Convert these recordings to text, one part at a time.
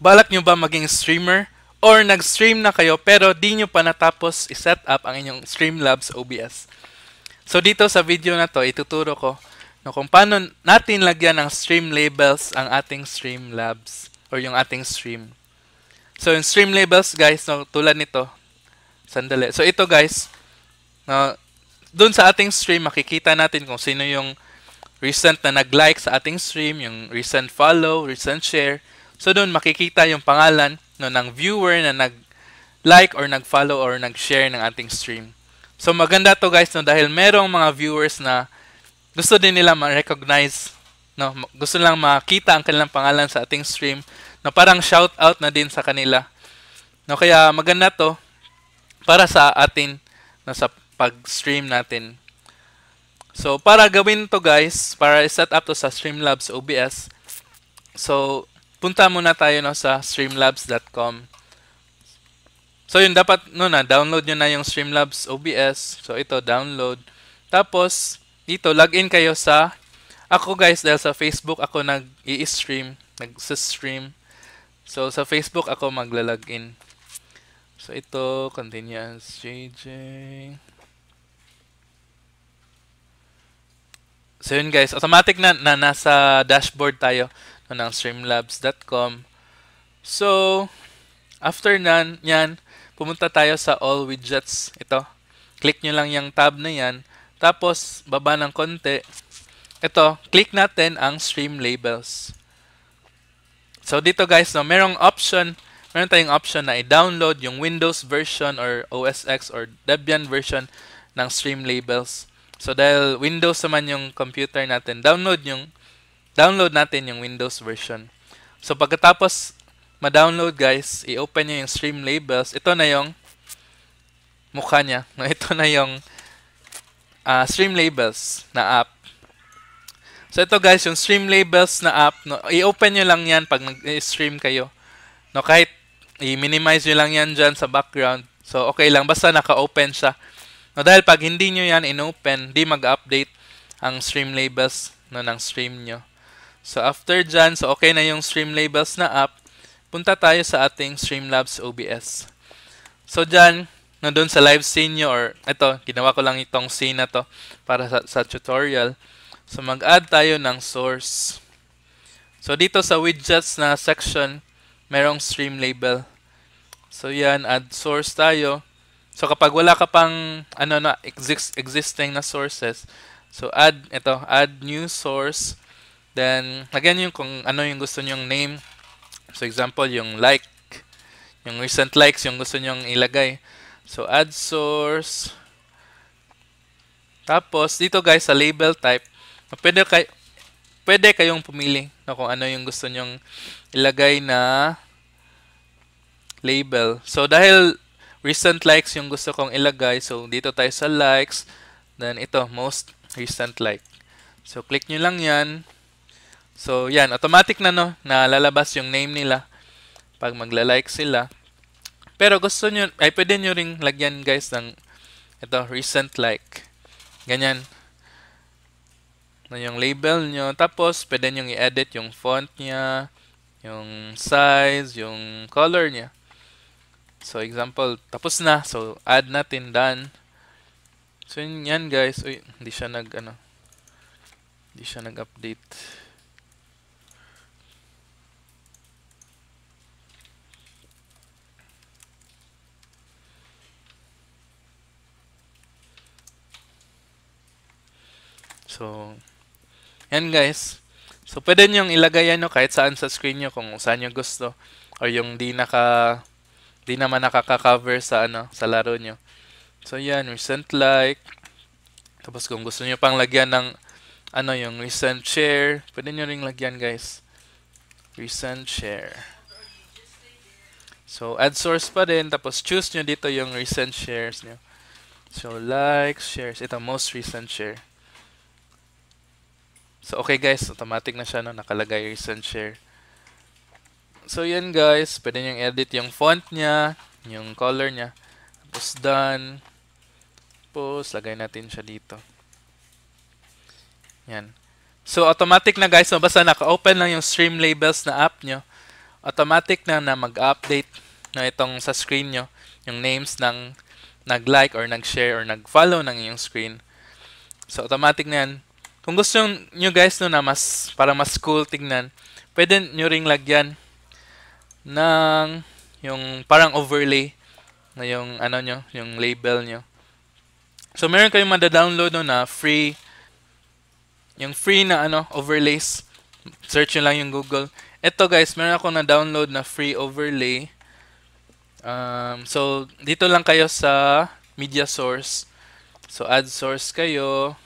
Balak nyo ba maging streamer? Or nag-stream na kayo pero di nyo pa natapos i-set up ang inyong Streamlabs OBS. So dito sa video na to, ituturo ko no, kung paano natin lagyan ng stream labels ang ating Streamlabs or yung ating stream. So yung stream labels guys, no, tulad nito. Sandali. So ito guys, no, doon sa ating stream makikita natin kung sino yung recent na nag-like sa ating stream, yung recent follow, recent share, So doon makikita yung pangalan no, ng viewer na nag-like or nag-follow or nag-share ng ating stream. So maganda to guys no dahil merong mga viewers na gusto din nila ma-recognize no gusto lang makita ang kanilang pangalan sa ating stream no parang shout out na din sa kanila. No kaya maganda to para sa atin no, sa pag-stream natin. So para gawin to guys, para i-set up to sa Streamlabs OBS. So punta muna tayo no, sa streamlabs.com. So yun, dapat no na, download nyo na yung Streamlabs OBS. So ito, download. Tapos, dito, login kayo sa, ako guys, dahil sa Facebook ako nag-i-stream, nag-stream. So sa Facebook ako magla-login. So ito, continue as JJ. So yun guys, automatic na, na nasa dashboard tayo o ng streamlabs.com. So, after nan, yan, pumunta tayo sa All Widgets. Ito, click nyo lang yung tab na yan. Tapos, baba ng konti. Ito, click natin ang Stream Labels. So, dito guys, no, merong option, meron tayong option na i-download yung Windows version or OS X or Debian version ng Stream Labels. So, dahil Windows naman yung computer natin, download yung download natin yung Windows version. So pagkatapos ma-download guys, i-open nyo yung stream labels. Ito na yung mukha niya. ito na yung uh, stream labels na app. So ito guys, yung stream labels na app, no, i-open nyo lang yan pag nag-stream kayo. No, kahit i-minimize nyo lang yan dyan sa background. So okay lang, basta naka-open siya. No, dahil pag hindi nyo yan in-open, di mag-update ang stream labels no, ng stream nyo. So after dyan, so okay na yung stream labels na app, punta tayo sa ating Streamlabs OBS. So dyan, nandun sa live scene nyo or ito, ginawa ko lang itong scene na to para sa, sa tutorial. So mag-add tayo ng source. So dito sa widgets na section, merong stream label. So yan, add source tayo. So kapag wala ka pang ano na exist, existing na sources, so add ito, add new source. Then, again, yung kung ano yung gusto nyong name. So, example, yung like. Yung recent likes, yung gusto nyong ilagay. So, add source. Tapos, dito guys, sa label type, pwede, kay, pwede kayong pumili na kung ano yung gusto nyong ilagay na label. So, dahil recent likes yung gusto kong ilagay, so dito tayo sa likes. Then, ito, most recent like. So, click nyo lang yan. So, yan. Automatic na, no? Na lalabas yung name nila pag magla-like sila. Pero gusto nyo, ay pwede nyo ring lagyan, guys, ng ito, recent like. Ganyan. Na yung label nyo. Tapos, pwede nyo i-edit yung font niya, yung size, yung color niya. So, example, tapos na. So, add natin, done. So, yan guys. Uy, hindi siya nag, ano, hindi siya nag-update. So, yan guys. So, pwede nyo ilagay yan ano kahit saan sa screen nyo kung saan nyo gusto. Or yung di naka, di naman nakaka-cover sa ano, sa laro nyo. So, yan. Recent like. Tapos kung gusto nyo pang lagyan ng ano yung recent share, pwede nyo ring lagyan guys. Recent share. So, add source pa din. Tapos choose nyo dito yung recent shares nyo. So, likes, shares. Ito, most recent share. So, okay guys, automatic na siya, no? nakalagay recent share. So, yan guys, pwede niyong edit yung font niya, yung color niya. Tapos, done. Tapos, lagay natin siya dito. Yan. So, automatic na guys, basta naka-open lang yung stream labels na app nyo, automatic na na mag-update na itong sa screen nyo, yung names ng nag-like or nag-share or nag-follow ng iyong screen. So, automatic na yan kung gusto nyo guys no na mas, para mas cool tingnan pwede nyo ring lagyan ng yung parang overlay na yung ano nyo, yung label nyo. So, meron kayong madadownload no na free, yung free na ano, overlays. Search nyo lang yung Google. Ito guys, meron ako na download na free overlay. Um, so, dito lang kayo sa media source. So, add source kayo.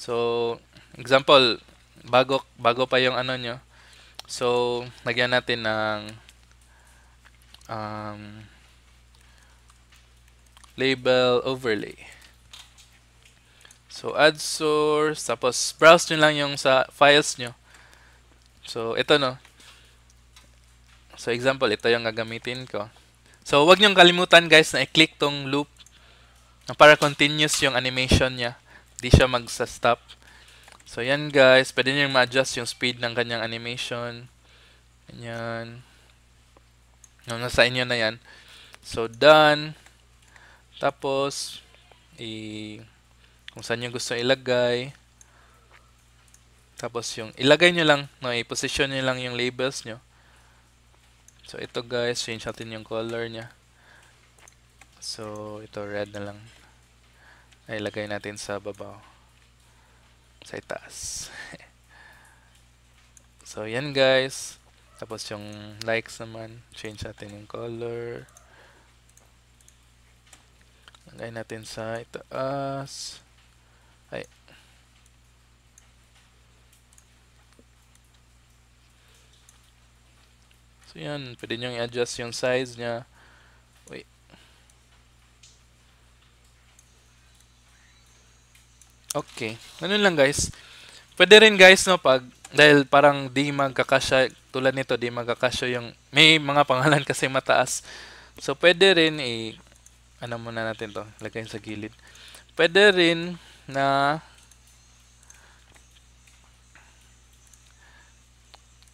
So, example, bago, bago pa yung ano nyo. So, lagyan natin ng um, label overlay. So, add source, tapos browse nyo lang yung sa files nyo. So, ito no. So, example, ito yung gagamitin ko. So, wag nyo kalimutan guys na i-click tong loop para continuous yung animation niya. Di siya magsa-stop. So, yan guys. Pwede nyo ma-adjust yung speed ng kanyang animation. Ayan. No, nasa inyo na yan. So, done. Tapos, i kung saan nyo gusto ilagay. Tapos, yung ilagay nyo lang, no, i-position nyo lang yung labels nyo. So, ito guys, change natin yung color niya. So, ito red na lang ay lagay natin sa babaw oh. sa itaas so yan guys tapos yung likes naman change natin yung color lagay natin sa itaas ay So yan, pwede nyo i-adjust yung size niya. Wait. Okay. Ganun lang guys. Pwede rin guys no pag dahil parang di magkakasya tulad nito di magkakasya yung may mga pangalan kasi mataas. So pwede rin i eh, ano muna natin to lagay sa gilid. Pwede rin na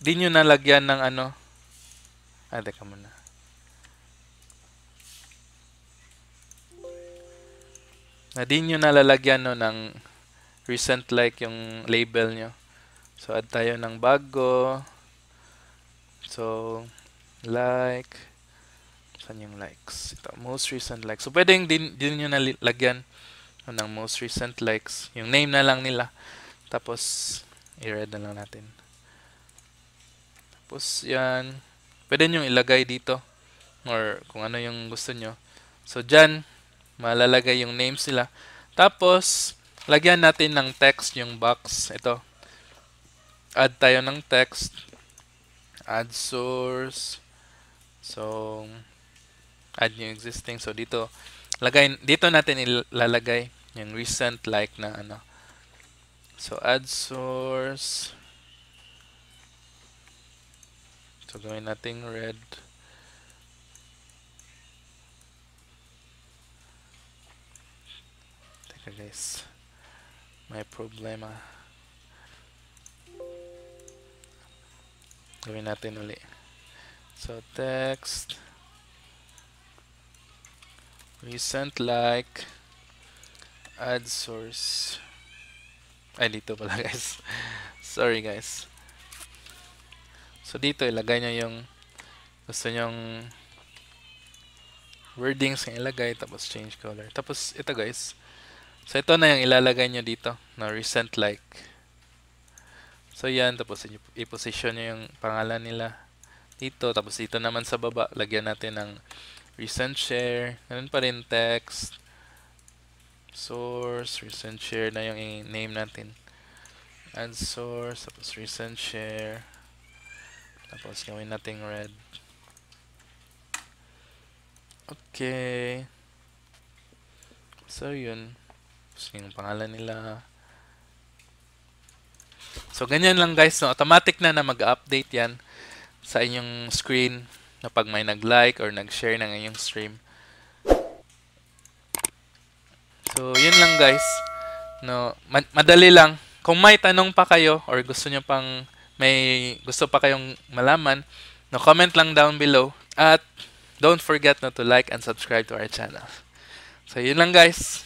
di nyo nalagyan ng ano ah teka muna na di nyo nalalagyan no, ng recent like yung label nyo. So, add tayo ng bago. So, like. Saan yung likes? Ito, most recent likes. So, pwede din, din nyo nalagyan no, ng most recent likes. Yung name na lang nila. Tapos, i-read na lang natin. Tapos, yan. Pwede nyo ilagay dito. Or, kung ano yung gusto nyo. So, dyan, Malalagay yung names nila. Tapos, lagyan natin ng text yung box. Ito. Add tayo ng text. Add source. So, add new existing. So, dito, lagay, dito natin ilalagay yung recent like na ano. So, add source. So, gawin natin red. guys. no problema gawin natin uli so text recent like add source ay dito pala guys sorry guys so dito ilagay nyo yung gusto nyong wordings na ilagay tapos change color tapos ito guys So, ito na yung ilalagay nyo dito na recent like. So, yan. Tapos, i-position nyo yung pangalan nila dito. Tapos, dito naman sa baba, lagyan natin ng recent share. Ganun pa rin text. Source, recent share na yung name natin. Add source, tapos recent share. Tapos, gawin natin red. Okay. So, yun tapos yung pangalan nila. So, ganyan lang guys. No? Automatic na na mag-update yan sa inyong screen na pag may nag-like or nag-share ng inyong stream. So, yun lang guys. No, madali lang. Kung may tanong pa kayo or gusto niyo pang may gusto pa kayong malaman, no comment lang down below at don't forget no, to like and subscribe to our channel. So, yun lang guys.